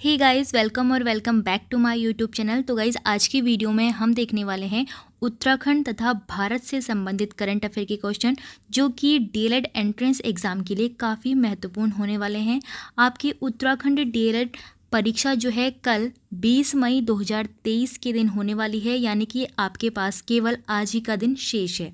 ही guys welcome और welcome back to my YouTube channel तो guys आज की वीडियो में हम देखने वाले हैं उत्तराखंड तथा भारत से संबंधित करंट अफेयर के क्वेश्चन जो कि डी एंट्रेंस एग्ज़ाम के लिए काफ़ी महत्वपूर्ण होने वाले हैं आपकी उत्तराखंड डी e परीक्षा जो है कल 20 मई 2023 के दिन होने वाली है यानी कि आपके पास केवल आज ही का दिन शेष है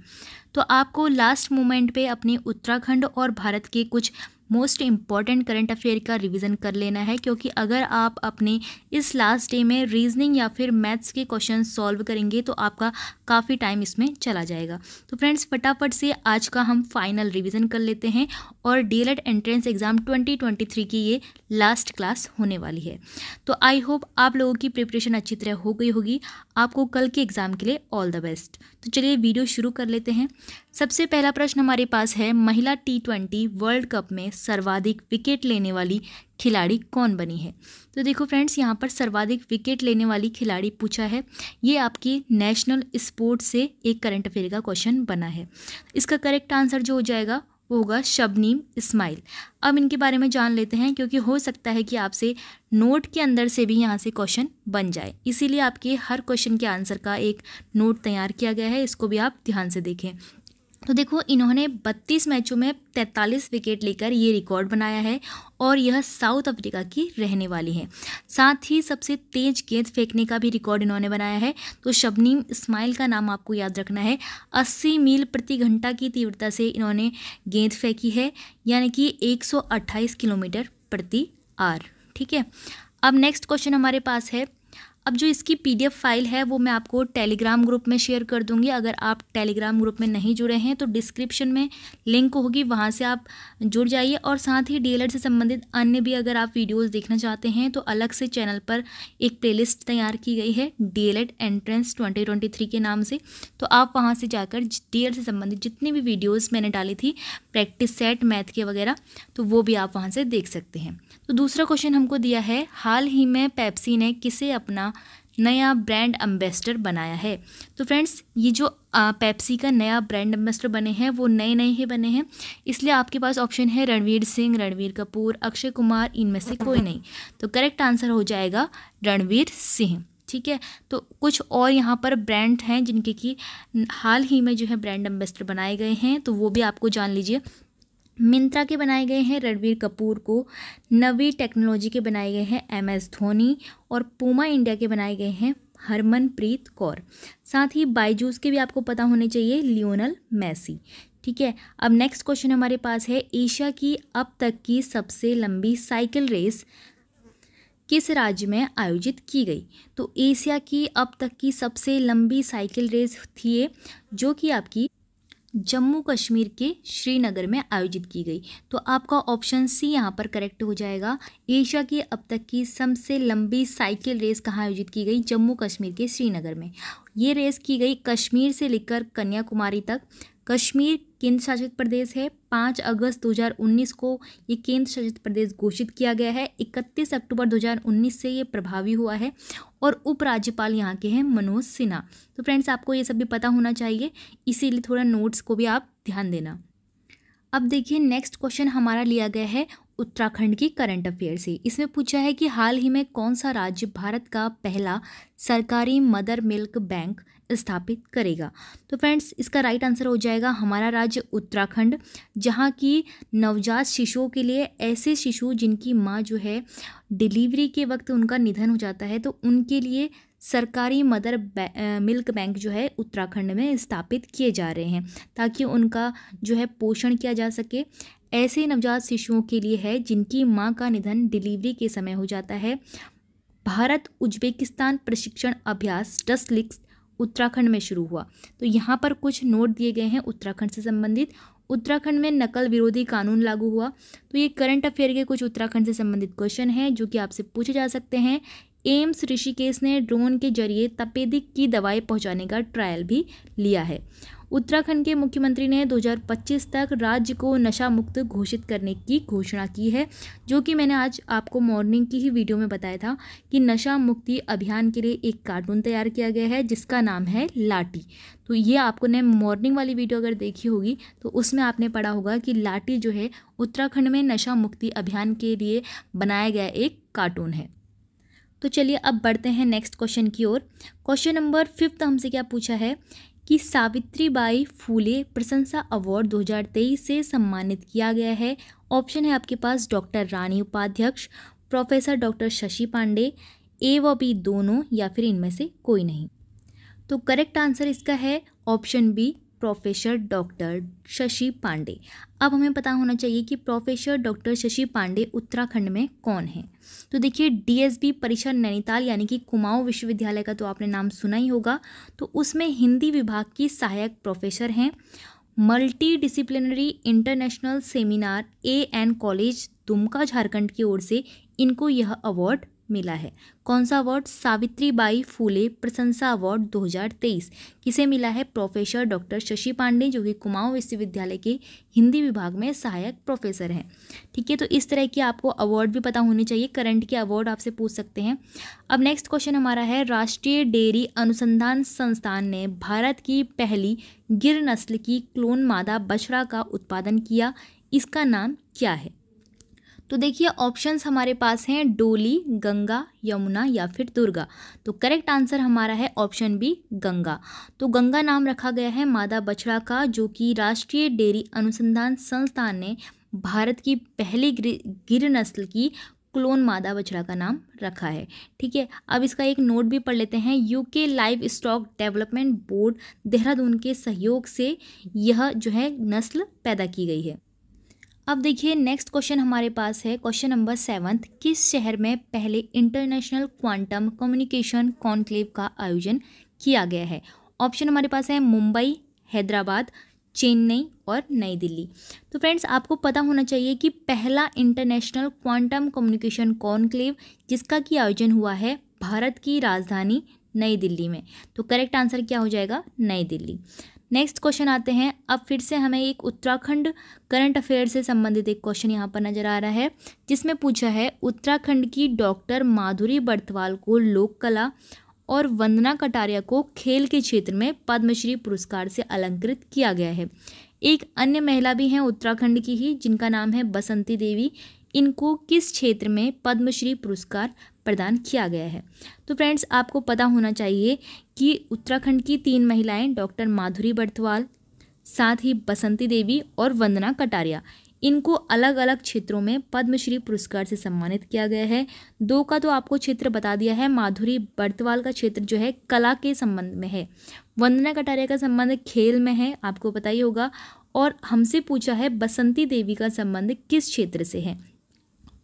तो आपको लास्ट मोमेंट पे अपने उत्तराखंड और भारत के कुछ मोस्ट इम्पॉर्टेंट करंट अफेयर का रिवीजन कर लेना है क्योंकि अगर आप अपने इस लास्ट डे में रीजनिंग या फिर मैथ्स के क्वेश्चन सॉल्व करेंगे तो आपका काफ़ी टाइम इसमें चला जाएगा तो फ्रेंड्स फटाफट से आज का हम फाइनल रिविज़न कर लेते हैं और डी एंट्रेंस एग्ज़ाम 2023 की ये लास्ट क्लास होने वाली है तो आई होप आप लोगों की प्रिपरेशन अच्छी तरह हो गई होगी आपको कल के एग्ज़ाम के लिए ऑल द बेस्ट तो चलिए वीडियो शुरू कर लेते हैं सबसे पहला प्रश्न हमारे पास है महिला टी वर्ल्ड कप में सर्वाधिक विकेट लेने वाली खिलाड़ी कौन बनी है तो देखो फ्रेंड्स यहाँ पर सर्वाधिक विकेट लेने वाली खिलाड़ी पूछा है ये आपकी नेशनल स्पोर्ट से एक करंट अफेयर का क्वेश्चन बना है इसका करेक्ट आंसर जो हो जाएगा वो होगा शबनीम इस्माइल अब इनके बारे में जान लेते हैं क्योंकि हो सकता है कि आपसे नोट के अंदर से भी यहाँ से क्वेश्चन बन जाए इसीलिए आपके हर क्वेश्चन के आंसर का एक नोट तैयार किया गया है इसको भी आप ध्यान से देखें तो देखो इन्होंने 32 मैचों में 43 विकेट लेकर ये रिकॉर्ड बनाया है और यह साउथ अफ्रीका की रहने वाली है साथ ही सबसे तेज गेंद फेंकने का भी रिकॉर्ड इन्होंने बनाया है तो शबनीम इस्माइल का नाम आपको याद रखना है 80 मील प्रति घंटा की तीव्रता से इन्होंने गेंद फेंकी है यानी कि 128 किलोमीटर प्रति आर ठीक है अब नेक्स्ट क्वेश्चन हमारे पास है अब जो इसकी पीडीएफ फाइल है वो मैं आपको टेलीग्राम ग्रुप में शेयर कर दूंगी अगर आप टेलीग्राम ग्रुप में नहीं जुड़े हैं तो डिस्क्रिप्शन में लिंक होगी वहाँ से आप जुड़ जाइए और साथ ही डीएलएड से संबंधित अन्य भी अगर आप वीडियोज़ देखना चाहते हैं तो अलग से चैनल पर एक प्लेलिस्ट तैयार की गई है डीएलएड एंट्रेंस ट्वेंटी के नाम से तो आप वहाँ से जाकर डीएलएड से संबंधित जितनी भी वीडियोज़ मैंने डाली थी प्रैक्टिस सेट मैथ के वगैरह तो वो भी आप वहाँ से देख सकते हैं तो दूसरा क्वेश्चन हमको दिया है हाल ही में पैप्सी ने किसे अपना नया ब्रांड एम्बेसडर बनाया है तो फ्रेंड्स ये जो पेप्सी का नया ब्रांड एम्बेसडर बने हैं वो नए नए ही बने हैं इसलिए आपके पास ऑप्शन है रणवीर सिंह रणवीर कपूर अक्षय कुमार इनमें से कोई नहीं तो करेक्ट आंसर हो जाएगा रणवीर सिंह ठीक है तो कुछ और यहाँ पर ब्रांड हैं जिनके कि हाल ही में जो है ब्रांड एम्बेसडर बनाए गए हैं तो वो भी आपको जान लीजिए मिंत्रा के बनाए गए हैं रणवीर कपूर को नवी टेक्नोलॉजी के बनाए गए हैं एम एस धोनी और पूमा इंडिया के बनाए गए हैं हरमनप्रीत कौर साथ ही बायजूस के भी आपको पता होने चाहिए लियोनल मैसी ठीक है अब नेक्स्ट क्वेश्चन हमारे पास है एशिया की अब तक की सबसे लंबी साइकिल रेस किस राज्य में आयोजित की गई तो एशिया की अब तक की सबसे लंबी साइकिल रेस थी जो कि आपकी जम्मू कश्मीर के श्रीनगर में आयोजित की गई तो आपका ऑप्शन सी यहाँ पर करेक्ट हो जाएगा एशिया की अब तक की सबसे लंबी साइकिल रेस कहाँ आयोजित की गई जम्मू कश्मीर के श्रीनगर में ये रेस की गई कश्मीर से लेकर कन्याकुमारी तक कश्मीर केंद्र शासित प्रदेश है पाँच अगस्त 2019 को ये केंद्र शासित प्रदेश घोषित किया गया है 31 अक्टूबर 2019 से ये प्रभावी हुआ है और उपराज्यपाल यहाँ के हैं मनोज सिन्हा तो फ्रेंड्स आपको ये सब भी पता होना चाहिए इसीलिए थोड़ा नोट्स को भी आप ध्यान देना अब देखिए नेक्स्ट क्वेश्चन हमारा लिया गया है उत्तराखंड की करंट अफेयर से इसमें पूछा है कि हाल ही में कौन सा राज्य भारत का पहला सरकारी मदर मिल्क बैंक स्थापित करेगा तो फ्रेंड्स इसका राइट आंसर हो जाएगा हमारा राज्य उत्तराखंड जहाँ की नवजात शिशुओं के लिए ऐसे शिशु जिनकी माँ जो है डिलीवरी के वक्त उनका निधन हो जाता है तो उनके लिए सरकारी मदर मिल्क बैंक जो है उत्तराखंड में स्थापित किए जा रहे हैं ताकि उनका जो है पोषण किया जा सके ऐसे नवजात शिशुओं के लिए है जिनकी माँ का निधन डिलीवरी के समय हो जाता है भारत उज्बेकिस्तान प्रशिक्षण अभ्यास डस्टलिक्स उत्तराखंड में शुरू हुआ तो यहाँ पर कुछ नोट दिए गए हैं उत्तराखंड से संबंधित उत्तराखंड में नकल विरोधी कानून लागू हुआ तो ये करंट अफेयर के कुछ उत्तराखंड से संबंधित क्वेश्चन हैं जो कि आपसे पूछे जा सकते हैं एम्स ऋषिकेश ने ड्रोन के जरिए तपेदिक की दवाएं पहुंचाने का ट्रायल भी लिया है उत्तराखंड के मुख्यमंत्री ने 2025 तक राज्य को नशा मुक्त घोषित करने की घोषणा की है जो कि मैंने आज आपको मॉर्निंग की ही वीडियो में बताया था कि नशा मुक्ति अभियान के लिए एक कार्टून तैयार किया गया है जिसका नाम है लाठी तो ये आपको ने मॉर्निंग वाली वीडियो अगर देखी होगी तो उसमें आपने पढ़ा होगा कि लाठी जो है उत्तराखंड में नशा मुक्ति अभियान के लिए बनाया गया एक कार्टून है तो चलिए अब बढ़ते हैं नेक्स्ट क्वेश्चन की ओर क्वेश्चन नंबर फिफ्थ हमसे क्या पूछा है कि सावित्री बाई फूले प्रशंसा अवार्ड 2023 से सम्मानित किया गया है ऑप्शन है आपके पास डॉक्टर रानी उपाध्यक्ष professor doctor Shashi Pandey A व बी दोनों या फिर इनमें से कोई नहीं तो करेक्ट आंसर इसका है option B professor doctor Shashi Pandey अब हमें पता होना चाहिए कि प्रोफेसर डॉक्टर शशि पांडे उत्तराखंड में कौन है तो देखिए डीएसबी परीक्षा नैनीताल यानी कि कुमाऊं विश्वविद्यालय का तो आपने नाम सुना ही होगा तो उसमें हिंदी विभाग की सहायक प्रोफेसर हैं multi disciplinary international seminar A N college Dumka Jharkhand की ओर से इनको यह अवार्ड मिला है कौन सा अवार्ड सावित्री बाई फूले प्रशंसा अवार्ड 2023 किसे मिला है प्रोफेसर डॉक्टर शशि पांडे जो कि कुमाऊं विश्वविद्यालय के हिंदी विभाग में सहायक प्रोफेसर हैं ठीक है तो इस तरह के आपको अवार्ड भी पता होने चाहिए करंट के अवार्ड आपसे पूछ सकते हैं अब नेक्स्ट क्वेश्चन हमारा है राष्ट्रीय डेयरी अनुसंधान संस्थान ने भारत की पहली गिर नस्ल की क्लोन मादा बछड़ा का उत्पादन किया इसका नाम क्या है तो देखिए ऑप्शंस हमारे पास हैं डोली गंगा यमुना या फिर दुर्गा तो करेक्ट आंसर हमारा है ऑप्शन बी गंगा तो गंगा नाम रखा गया है मादा बछड़ा का जो कि राष्ट्रीय डेयरी अनुसंधान संस्थान ने भारत की पहली गिर नस्ल की क्लोन मादा बछड़ा का नाम रखा है ठीक है अब इसका एक नोट भी पढ़ लेते हैं UK livestock development board Dehradun के सहयोग से यह जो है नस्ल पैदा की गई है अब देखिए नेक्स्ट क्वेश्चन हमारे पास है क्वेश्चन नंबर सेवन्थ किस शहर में पहले इंटरनेशनल क्वांटम कम्युनिकेशन कॉन्क्लेव का आयोजन किया गया है ऑप्शन हमारे पास है मुंबई हैदराबाद चेन्नई और नई दिल्ली तो फ्रेंड्स आपको पता होना चाहिए कि पहला इंटरनेशनल क्वांटम कम्युनिकेशन कॉन्क्लेव जिसका कि आयोजन हुआ है भारत की राजधानी नई दिल्ली में तो करेक्ट आंसर क्या हो जाएगा नई दिल्ली नेक्स्ट क्वेश्चन आते हैं अब फिर से हमें एक उत्तराखंड करंट अफेयर से संबंधित एक क्वेश्चन यहाँ पर नज़र आ रहा है जिसमें पूछा है उत्तराखंड की डॉक्टर माधुरी बर्तवाल को लोक कला और वंदना कटारिया को खेल के क्षेत्र में पद्मश्री पुरस्कार से अलंकृत किया गया है एक अन्य महिला भी हैं उत्तराखंड की ही जिनका नाम है बसंती देवी इनको किस क्षेत्र में पद्मश्री पुरस्कार प्रदान किया गया है तो फ्रेंड्स आपको पता होना चाहिए कि उत्तराखंड की तीन महिलाएं डॉक्टर माधुरी बर्थवाल साथ ही बसंती देवी और वंदना कटारिया इनको अलग अलग क्षेत्रों में पद्मश्री पुरस्कार से सम्मानित किया गया है दो का तो आपको क्षेत्र बता दिया है माधुरी बर्तवाल का क्षेत्र जो है कला के संबंध में है वंदना कटारिया का संबंध खेल में है आपको पता ही होगा और हमसे पूछा है बसंती देवी का संबंध किस क्षेत्र से है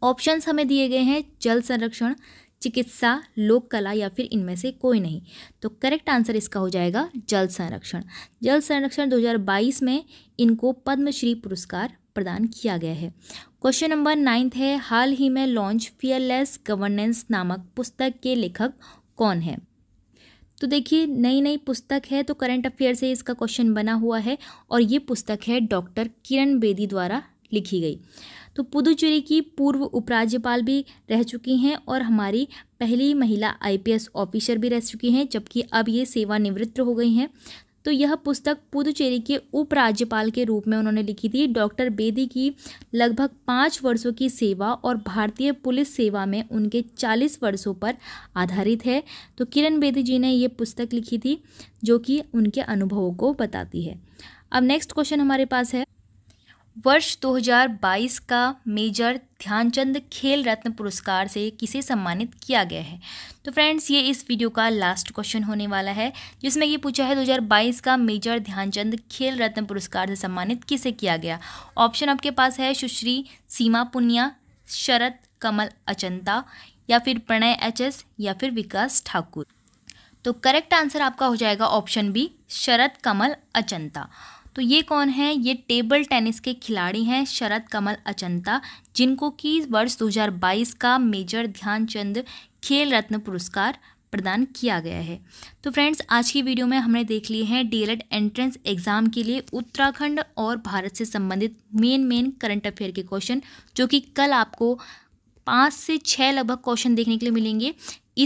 ऑप्शंस हमें दिए गए हैं जल संरक्षण चिकित्सा लोक कला या फिर इनमें से कोई नहीं तो करेक्ट आंसर इसका हो जाएगा जल संरक्षण जल संरक्षण 2022 में इनको पद्मश्री पुरस्कार प्रदान किया गया है क्वेश्चन नंबर नाइन्थ है हाल ही में लॉन्च फियरलेस गवर्नेंस नामक पुस्तक के लेखक कौन है तो देखिए नई नई पुस्तक है तो करंट अफेयर से इसका क्वेश्चन बना हुआ है और ये पुस्तक है डॉक्टर किरण बेदी द्वारा लिखी गई तो पुदुचेरी की पूर्व उपराज्यपाल भी रह चुकी हैं और हमारी पहली महिला आईपीएस ऑफिसर भी रह चुकी हैं जबकि अब ये सेवानिवृत्त हो गई हैं तो यह पुस्तक पुदुचेरी के उपराज्यपाल के रूप में उन्होंने लिखी थी डॉक्टर बेदी की लगभग पाँच वर्षों की सेवा और भारतीय पुलिस सेवा में उनके चालीस वर्षों पर आधारित है तो किरण बेदी जी ने ये पुस्तक लिखी थी जो कि उनके अनुभवों को बताती है अब नेक्स्ट क्वेश्चन हमारे पास है वर्ष 2022 का मेजर ध्यानचंद खेल रत्न पुरस्कार से किसे सम्मानित किया गया है तो फ्रेंड्स ये इस वीडियो का लास्ट क्वेश्चन होने वाला है जिसमें ये पूछा है 2022 का मेजर ध्यानचंद खेल रत्न पुरस्कार से सम्मानित किसे किया गया ऑप्शन आपके पास है सुश्री सीमा पुनिया शरद कमल अचंता या फिर प्रणय एस या फिर विकास ठाकुर तो करेक्ट आंसर आपका हो जाएगा ऑप्शन बी शरद कमल अचंता तो ये कौन है ये टेबल टेनिस के खिलाड़ी हैं शरद कमल अचंता जिनको कि वर्ष 2022 का मेजर ध्यानचंद खेल रत्न पुरस्कार प्रदान किया गया है तो फ्रेंड्स आज की वीडियो में हमने देख लिए हैं डी एंट्रेंस एग्ज़ाम के लिए उत्तराखंड और भारत से संबंधित मेन मेन करंट अफेयर के क्वेश्चन जो कि कल आपको पाँच से छः लगभग क्वेश्चन देखने के लिए मिलेंगे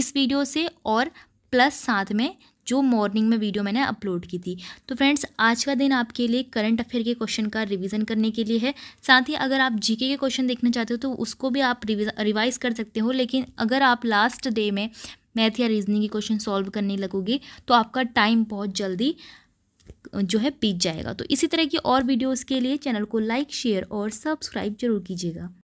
इस वीडियो से और प्लस साथ में जो मॉर्निंग में वीडियो मैंने अपलोड की थी तो फ्रेंड्स आज का दिन आपके लिए करंट अफेयर के क्वेश्चन का रिवीजन करने के लिए है साथ ही अगर आप जीके के क्वेश्चन देखना चाहते हो तो उसको भी आप रिवाइज कर सकते हो लेकिन अगर आप लास्ट डे में मैथ या रीजनिंग के क्वेश्चन सॉल्व करने लगोगे तो आपका टाइम बहुत जल्दी जो है पीट जाएगा तो इसी तरह की और वीडियोज़ के लिए चैनल को लाइक शेयर और सब्सक्राइब जरूर कीजिएगा